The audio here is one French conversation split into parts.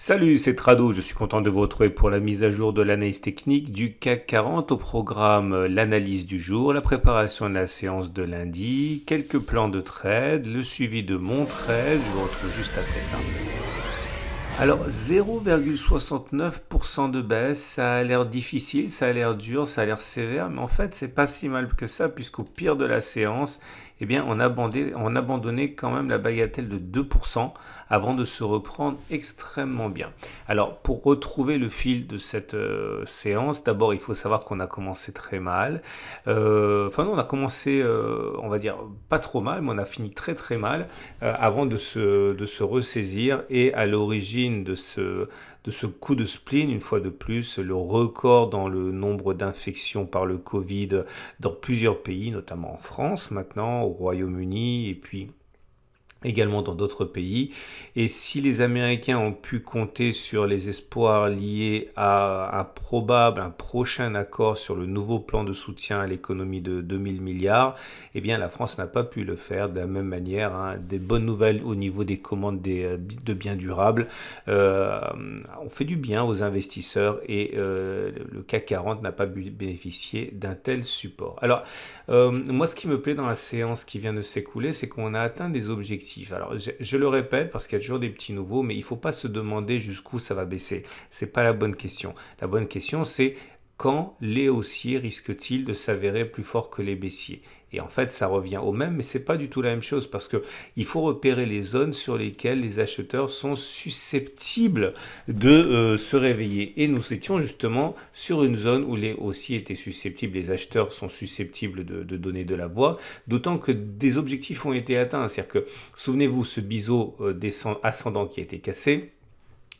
Salut, c'est Trado, je suis content de vous retrouver pour la mise à jour de l'analyse technique du CAC 40 au programme euh, l'analyse du jour, la préparation de la séance de lundi, quelques plans de trade, le suivi de mon trade, je vous retrouve juste après ça. Alors 0,69% de baisse, ça a l'air difficile, ça a l'air dur, ça a l'air sévère, mais en fait c'est pas si mal que ça puisqu'au pire de la séance, eh bien, on abandonnait, on quand même la bagatelle de 2% avant de se reprendre extrêmement bien. Alors, pour retrouver le fil de cette euh, séance, d'abord, il faut savoir qu'on a commencé très mal. Euh, enfin, non, on a commencé, euh, on va dire, pas trop mal, mais on a fini très très mal avant de se, de se ressaisir. Et à l'origine de ce, de ce coup de spleen, une fois de plus, le record dans le nombre d'infections par le Covid dans plusieurs pays, notamment en France maintenant, au Royaume-Uni, et puis également dans d'autres pays. Et si les Américains ont pu compter sur les espoirs liés à un probable, un prochain accord sur le nouveau plan de soutien à l'économie de 2000 milliards, eh bien la France n'a pas pu le faire de la même manière. Hein. Des bonnes nouvelles au niveau des commandes des, euh, de biens durables. ont euh, on fait du bien aux investisseurs et euh, le CAC 40 n'a pas bénéficié d'un tel support. Alors, moi ce qui me plaît dans la séance qui vient de s'écouler, c'est qu'on a atteint des objectifs alors, je, je le répète parce qu'il y a toujours des petits nouveaux, mais il ne faut pas se demander jusqu'où ça va baisser. Ce n'est pas la bonne question. La bonne question, c'est quand les haussiers risquent-ils de s'avérer plus forts que les baissiers et en fait, ça revient au même, mais c'est pas du tout la même chose parce que il faut repérer les zones sur lesquelles les acheteurs sont susceptibles de euh, se réveiller. Et nous étions justement sur une zone où les aussi étaient susceptibles, les acheteurs sont susceptibles de, donner de la voix, d'autant que des objectifs ont été atteints. C'est-à-dire que, souvenez-vous, ce biseau euh, ascendant qui a été cassé,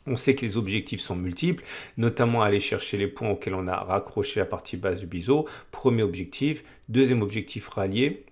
on sait que les objectifs sont multiples, notamment aller chercher les points auxquels on a raccroché la partie basse du biseau. Premier objectif, deuxième objectif rallier.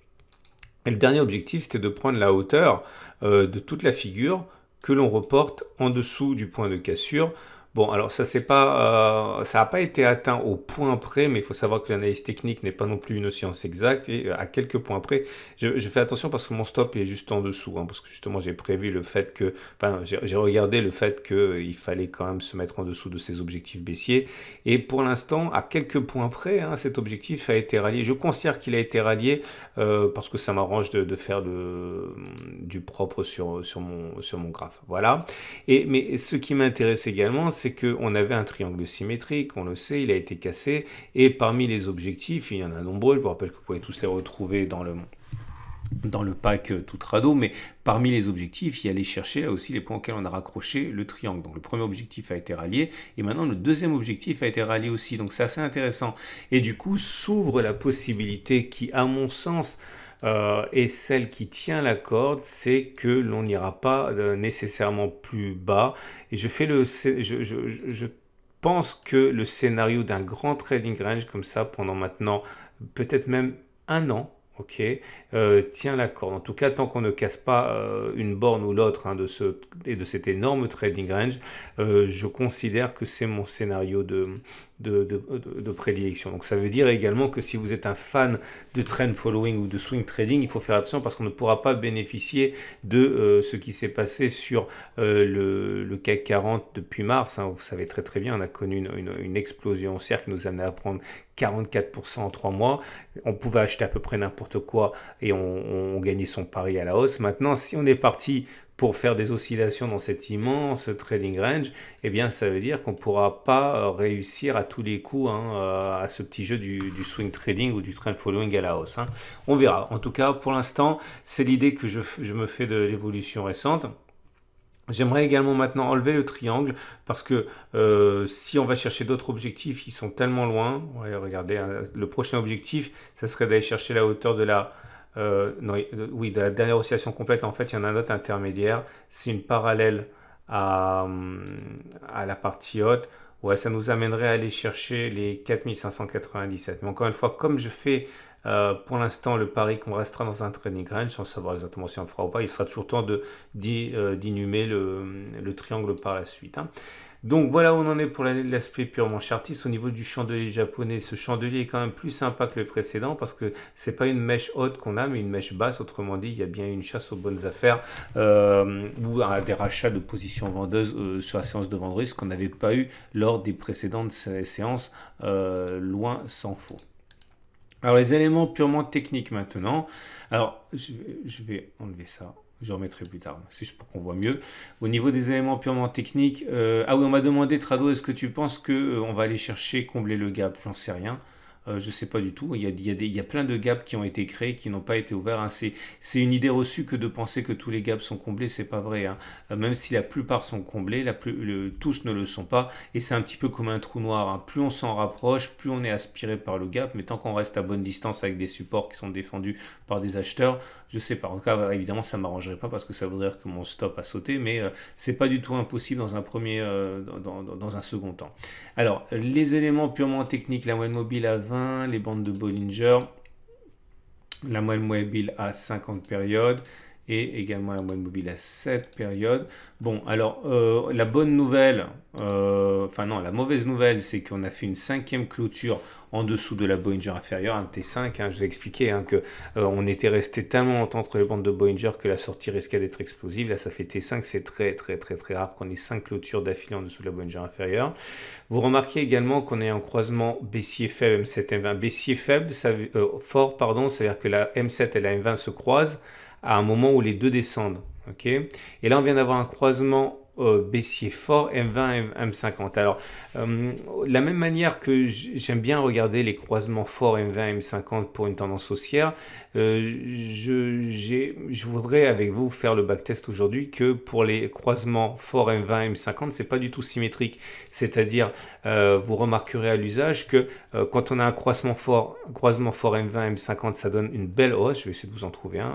Et le dernier objectif, c'était de prendre la hauteur euh, de toute la figure que l'on reporte en dessous du point de cassure Bon, alors ça c'est pas, euh, ça n'a pas été atteint au point près, mais il faut savoir que l'analyse technique n'est pas non plus une science exacte et euh, à quelques points près, je, fais attention parce que mon stop est juste en dessous, hein, parce que justement j'ai prévu le fait que, enfin j'ai regardé le fait qu'il euh, fallait quand même se mettre en dessous de ces objectifs baissiers et pour l'instant à quelques points près, hein, cet objectif a été rallié. Je considère qu'il a été rallié parce que ça m'arrange de, faire du propre sur sur mon sur mon graphe. Voilà. Et mais ce qui m'intéresse également, c'est c'est qu'on avait un triangle symétrique, on le sait, il a été cassé, et parmi les objectifs, il y en a nombreux, je vous rappelle que vous pouvez tous les retrouver dans le, dans le pack euh, tout radeau, mais parmi les objectifs, il y aller chercher là aussi les points auxquels on a raccroché le triangle. Donc le premier objectif a été rallié, et maintenant le deuxième objectif a été rallié aussi, donc c'est assez intéressant. Et du coup, s'ouvre la possibilité qui, à mon sens, euh, et celle qui tient la corde, c'est que l'on n'ira pas euh, nécessairement plus bas. Et je fais je pense que le scénario d'un grand trading range comme ça pendant maintenant peut-être même un an Ok, euh, tiens la corde. En tout cas, tant qu'on ne casse pas euh, une borne ou l'autre hein, de ce et de cet énorme trading range, euh, je considère que c'est mon scénario de de, prédilection. Donc ça veut dire également que si vous êtes un fan de trend following ou de swing trading, il faut faire attention parce qu'on ne pourra pas bénéficier de ce qui s'est passé sur le, CAC 40 depuis mars. Hein. Vous savez très très bien, on a connu une, explosion explosion qui nous amenait à prendre 44% en trois mois. On pouvait acheter à peu près n'importe quoi et on, gagnait son pari à la hausse. Maintenant, si on est parti pour faire des oscillations dans cet immense trading range, eh bien ça veut dire qu'on pourra pas réussir à tous les coups hein, euh, à ce petit jeu du, swing trading ou du trend following à la hausse. Hein. On verra. En tout cas, pour l'instant, c'est l'idée que je me fais de l'évolution récente. J'aimerais également maintenant enlever le triangle parce que euh, si on va chercher d'autres objectifs, ils sont tellement loin. regardez, hein, le prochain objectif, ça serait d'aller chercher la hauteur de la, euh, oui, de la dernière oscillation complète. En fait, il y en a un autre intermédiaire. C'est une parallèle à, à, la partie haute. Ouais, ça nous amènerait à aller chercher les 4597. Mais encore une fois, comme je fais euh, pour l'instant, le pari qu'on restera dans un training range, sans savoir exactement si on le fera ou pas, il sera toujours temps euh, d'inhumer le, triangle par la suite. Hein. Donc voilà où on en est pour l'aspect purement chartiste. Au niveau du chandelier japonais, ce chandelier est quand même plus sympa que le précédent parce que ce n'est pas une mèche haute qu'on a, mais une mèche basse. Autrement dit, il y a bien une chasse aux bonnes affaires euh, ou des rachats de positions vendeuses sur la séance de vendredi, ce qu'on n'avait pas eu lors des précédentes séances, loin s'en faut. Alors les éléments purement techniques maintenant. Alors je, vais enlever ça. Je remettrai plus tard, c'est juste pour qu'on voit mieux. Au niveau des éléments purement techniques, euh, ah oui, on m'a demandé, Trado, est-ce que tu penses qu'on euh, va aller chercher combler le gap J'en sais rien. Euh, je ne sais pas du tout. Il y, a, des, il y, plein de gaps qui ont été créés, qui n'ont pas été ouverts. Hein. C'est une idée reçue que de penser que tous les gaps sont comblés, c'est pas vrai. Hein. Euh, même si la plupart sont comblés, tous ne le sont pas. Et c'est un petit peu comme un trou noir. Hein. Plus on s'en rapproche, plus on est aspiré par le gap. Mais tant qu'on reste à bonne distance avec des supports qui sont défendus par des acheteurs, je ne sais pas. En tout cas, bah, évidemment, ça ne m'arrangerait pas parce que ça voudrait dire que mon stop a sauté. Mais euh, ce n'est pas du tout impossible dans un premier, dans, un second temps. Alors, les éléments purement techniques, la moyenne mobile à 20 les bandes de Bollinger, la moyenne mobile à 50 périodes et également la moyenne mobile à 7 périodes. Bon, alors euh, la bonne nouvelle, euh, enfin non, la mauvaise nouvelle, c'est qu'on a fait une cinquième clôture en dessous de la Boeinger inférieure, un T5. Hein, je vous ai expliqué hein, que euh, on était resté tellement longtemps entre les bandes de Boeinger que la sortie risquait d'être explosive. Là, ça fait T5, c'est très très très très rare qu'on ait 5 clôtures d'affilée en dessous de la Boeinger inférieure. Vous remarquez également qu'on est en croisement baissier faible M7 M20. Baissier faible, ça, euh, fort, pardon, c'est-à-dire que la M7 et la M20 se croisent à un moment où les deux descendent. ok et là, on vient d'avoir un croisement euh, baissier fort M20 M50. Alors, euh, la même manière que j'aime bien regarder les croisements forts M20 M50 pour une tendance haussière, euh, je, voudrais avec vous faire le backtest aujourd'hui que pour les croisements forts M20 M50, c'est pas du tout symétrique. C'est-à-dire, vous remarquerez à l'usage que quand on a un croisement fort, croisement fort M20 M50, ça donne une belle hausse. Je vais essayer de vous en trouver un.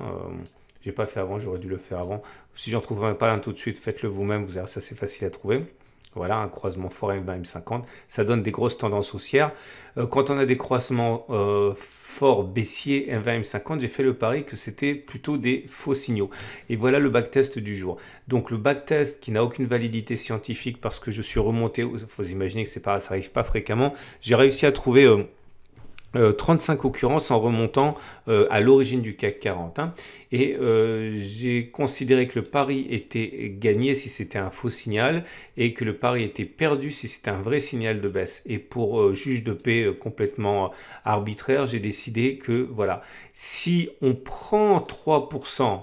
J'ai pas fait avant, j'aurais dû le faire avant. Si j'en trouve pas un tout de suite, faites-le vous-même, vous avez ça c'est facile à trouver. Voilà, un croisement fort M20, M50. Ça donne des grosses tendances haussières. Euh, quand on a des croisements euh, forts baissiers M20, M50, j'ai fait le pari que c'était plutôt des faux signaux. Et voilà le backtest du jour. Donc le backtest qui n'a aucune validité scientifique parce que je suis remonté, il faut imaginer que pas, ça n'arrive pas fréquemment, j'ai réussi à trouver... Euh, 35 euh, occurrences en remontant euh, à l'origine du CAC 40. Hein. Et euh, j'ai considéré que le pari était gagné si c'était un faux signal et que le pari était perdu si c'était un vrai signal de baisse. Et pour juge de paix complètement arbitraire, j'ai décidé que voilà, si on prend 3%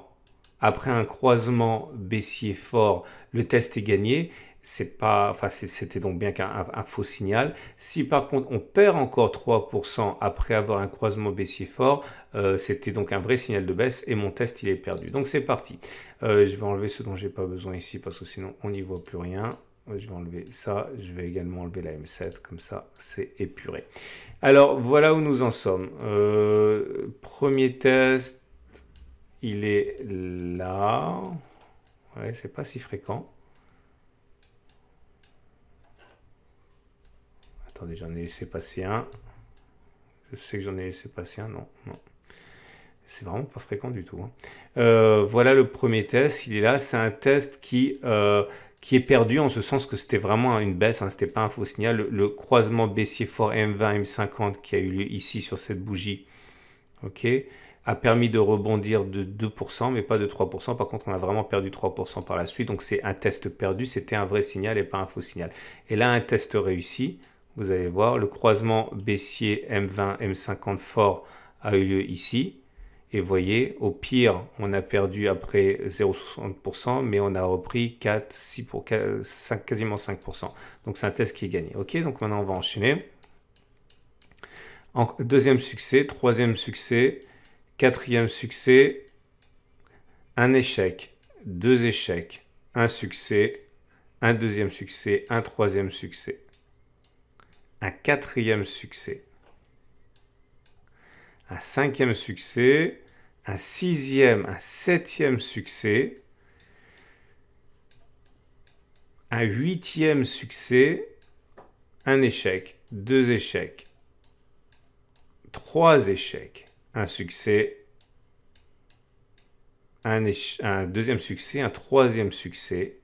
après un croisement baissier fort, le test est gagné c'est pas, c'était donc bien qu'un faux signal. Si par contre on perd encore 3% après avoir un croisement baissier fort, euh, c'était donc un vrai signal de baisse et mon test il est perdu. Donc c'est parti. Euh, je vais enlever ce dont j'ai pas besoin ici parce que sinon on n'y voit plus rien. Je vais enlever ça, je vais également enlever la M7, comme ça c'est épuré. Alors voilà où nous en sommes. Euh, premier test, il est là. Ouais, c'est pas si fréquent. Attendez, j'en ai laissé passer un. Je sais que j'en ai laissé passer un, non, C'est vraiment pas fréquent du tout. Hein. Euh, voilà le premier test, il est là. C'est un test qui, euh, qui est perdu en ce sens que c'était vraiment une baisse, ce hein. c'était pas un faux signal. Le, croisement baissier fort M20, M50 qui a eu lieu ici sur cette bougie, ok, a permis de rebondir de 2%, mais pas de 3%. Par contre, on a vraiment perdu 3% par la suite. Donc c'est un test perdu, c'était un vrai signal et pas un faux signal. Et là, un test réussi. Vous allez voir, le croisement baissier M20, M50 fort a eu lieu ici. Et voyez, au pire, on a perdu après 0,60%, mais on a repris 4, 6 pour quasiment 5%. Donc c'est un test qui est gagné. Ok, donc maintenant on va enchaîner. deuxième succès, troisième succès, quatrième succès, un échec, deux échecs, un succès, un deuxième succès, un troisième succès un quatrième succès, un cinquième succès, un sixième, un septième succès, un huitième succès, un échec, deux échecs, trois échecs, un succès, un, deuxième succès, un troisième succès,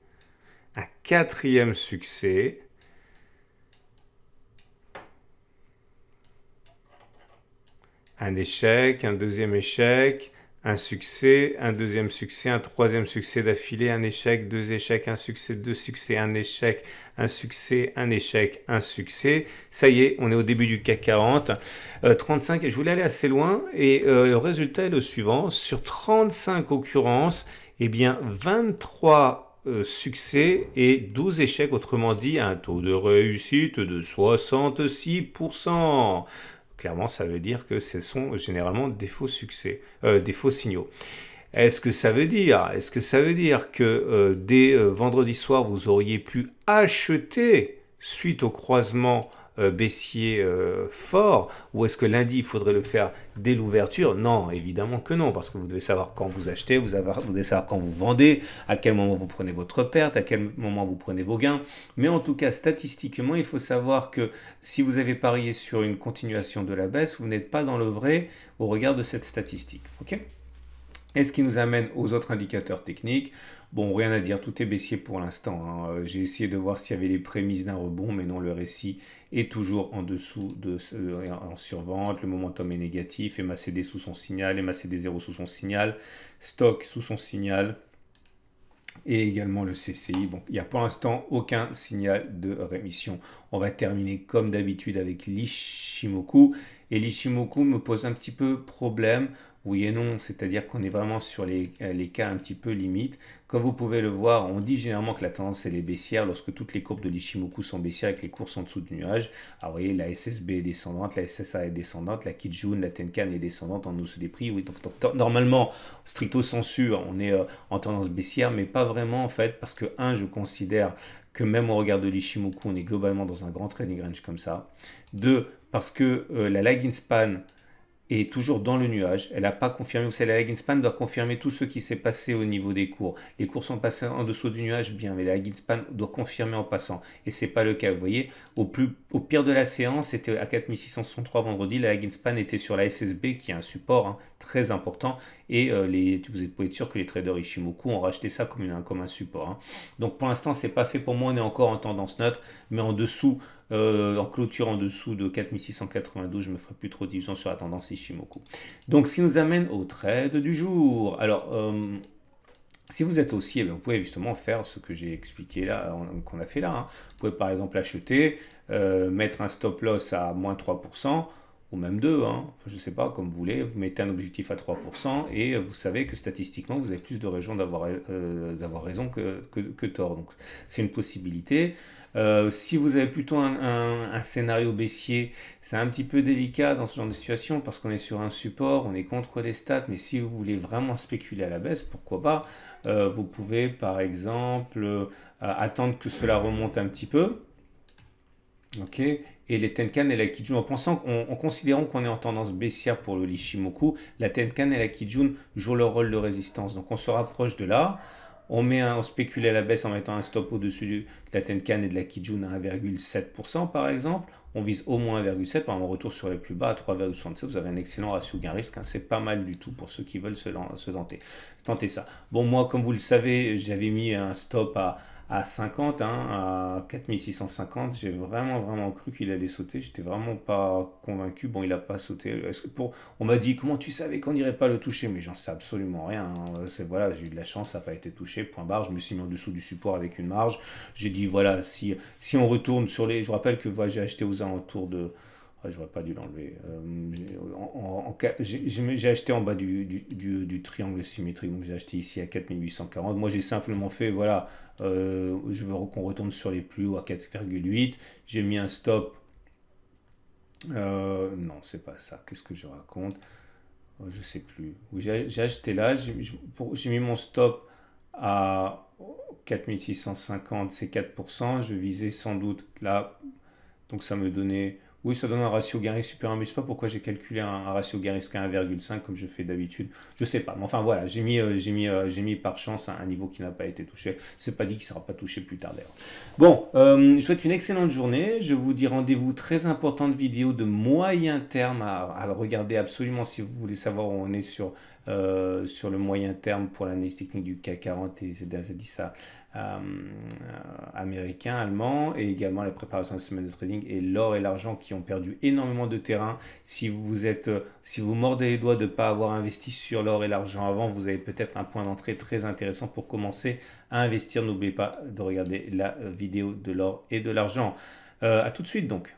un quatrième succès, un échec, un deuxième échec, un succès, un deuxième succès, un troisième succès d'affilée, un échec, deux échecs, un succès, deux succès, un échec, un succès, un échec, un succès. Ça y est, on est au début du CAC 40. 35, euh, je voulais aller assez loin et le euh, résultat est le suivant. Sur 35 occurrences, eh bien 23 euh, succès et 12 échecs, autrement dit un taux de réussite de 66%. Clairement, ça veut dire que ce sont généralement des faux succès, euh, des faux signaux. Est-ce que ça veut dire, est-ce que ça veut dire que euh, dès euh, vendredi soir, vous auriez pu acheter suite au croisement euh, baissier euh, fort ou est-ce que lundi il faudrait le faire dès l'ouverture Non, évidemment que non, parce que vous devez savoir quand vous achetez, vous, vous, devez savoir quand vous vendez, à quel moment vous prenez votre perte, à quel moment vous prenez vos gains. Mais en tout cas, statistiquement, il faut savoir que si vous avez parié sur une continuation de la baisse, vous n'êtes pas dans le vrai au regard de cette statistique. ok et ce qui nous amène aux autres indicateurs techniques. Bon, rien à dire, tout est baissier pour l'instant. Hein. Euh, j'ai essayé de voir s'il y avait les prémices d'un rebond, mais non, le récit est toujours en dessous de, euh, en survente. Le momentum est négatif, MACD sous son signal, MACD0 sous son signal, stock sous son signal et également le CCI. Bon, il n'y a pour l'instant aucun signal de rémission. On va terminer comme d'habitude avec l'Ishimoku. Et l'Ishimoku me pose un petit peu problème oui et non, c'est-à-dire qu'on est vraiment sur euh, les, cas un petit peu limites. Comme vous pouvez le voir, on dit généralement que la tendance est baissière lorsque toutes les courbes de l'Ishimoku sont baissières avec que les courses en dessous du nuage. Alors ah, vous voyez, la SSB est descendante, la SSA est descendante, la Kijun, la Tenkan est descendante en dessous des prix. Oui, donc normalement, stricto sensu, on est euh, en tendance baissière, mais pas vraiment en fait, parce que un, je considère que même au regard de l'Ishimoku, on est globalement dans un grand trading range comme ça. Deux, parce que euh, la lag in span et toujours dans le nuage. Elle n'a pas confirmé, C'est celle la Laginspan doit confirmer tout ce qui s'est passé au niveau des cours. Les cours sont passés en dessous du nuage, bien, mais la Span doit confirmer en passant. Et ce n'est pas le cas, vous voyez. Au, plus, au pire de la séance, c'était à 4663 vendredi, la Span était sur la SSB, qui est un support hein, très important. Et euh, les, vous êtes pouvez être sûr que les traders Ishimoku ont racheté ça comme, comme un support. Hein. Donc pour l'instant, c'est pas fait pour moi, on est encore en tendance neutre, mais en dessous euh, en clôture en dessous de 4692, je me ferai plus trop d'illusions sur la tendance Ishimoku. Donc, ce qui nous amène au trade du jour. Alors, euh, si vous êtes aussi, ben, vous pouvez justement faire ce que j'ai expliqué là, euh, qu'on a fait là. Hein. Vous pouvez par exemple acheter, mettre un stop loss à moins 3%, ou même deux hein. je sais pas, comme vous voulez, vous mettez un objectif à 3% et vous savez que statistiquement, vous avez plus de raisons d'avoir euh, d'avoir raison que, que, tort. Donc c'est une possibilité. Euh, si vous avez plutôt un, scénario baissier, c'est un petit peu délicat dans ce genre de situation parce qu'on est sur un support, on est contre les stats, mais si vous voulez vraiment spéculer à la baisse, pourquoi pas, euh, vous pouvez par exemple attendre que cela remonte un petit peu. Ok, et les Tenkan et la Kijun. En pensant, en, considérant qu'on est en tendance baissière pour le Lishimoku, la Tenkan et la Kijun jouent leur rôle de résistance. Donc on se rapproche de là. On, met on spécule à la baisse en mettant un stop au-dessus de la Tenkan et de la Kijun à 1,7% par exemple. On vise au moins 1,7, on retourne sur les plus bas à 3,67. Vous avez un excellent ratio gain-risque, hein. c'est pas mal du tout pour ceux qui veulent se tenter, se tenter ça. Bon, moi, comme vous le savez, j'avais mis un stop à à 50, hein, à 4650, j'ai vraiment vraiment cru qu'il allait sauter. J'étais vraiment pas convaincu. Bon, il a pas sauté. pour, on m'a dit comment tu savais qu'on n'irait pas le toucher, mais j'en sais absolument rien. Hein. voilà, j'ai eu de la chance, ça n'a pas été touché. Point barre. Je me suis mis en dessous du support avec une marge. J'ai dit voilà, si si on retourne sur les, je rappelle que j'ai acheté aux alentours de j'aurais pas dû l'enlever. Euh, j'ai acheté en bas du, triangle symétrique, donc j'ai acheté ici à 4840. Moi j'ai simplement fait, voilà, euh, je veux qu'on retourne sur les plus hauts à 4,8. J'ai mis un stop. Euh, non, c'est pas ça. Qu'est-ce que je raconte Je sais plus. j'ai acheté là, j'ai mis mon stop à 4650, c'est 4%. Je visais sans doute là, donc ça me donnait oui, ça donne un ratio gain super supérieur, mais je sais pas pourquoi j'ai calculé un, ratio gain-risque 1,5 comme je fais d'habitude. Je sais pas. Mais enfin voilà, j'ai mis, euh, j'ai mis, euh, j'ai mis par chance un, niveau qui n'a pas été touché. C'est pas dit qu'il sera pas touché plus tard d'ailleurs. Bon, euh, je souhaite une excellente journée. Je vous dis rendez-vous très importante vidéo de moyen terme à, regarder absolument si vous voulez savoir où on est sur sur le moyen terme pour l'analyse technique du k 40 et les euh, américain, allemand, et également la préparation de la semaine de trading et l'or et l'argent qui ont perdu énormément de terrain. Si vous êtes, euh, si vous mordez les doigts de ne pas avoir investi sur l'or et l'argent avant, vous avez peut-être un point d'entrée très intéressant pour commencer à investir. N'oubliez pas de regarder la vidéo de l'or et de l'argent. A euh, à tout de suite donc.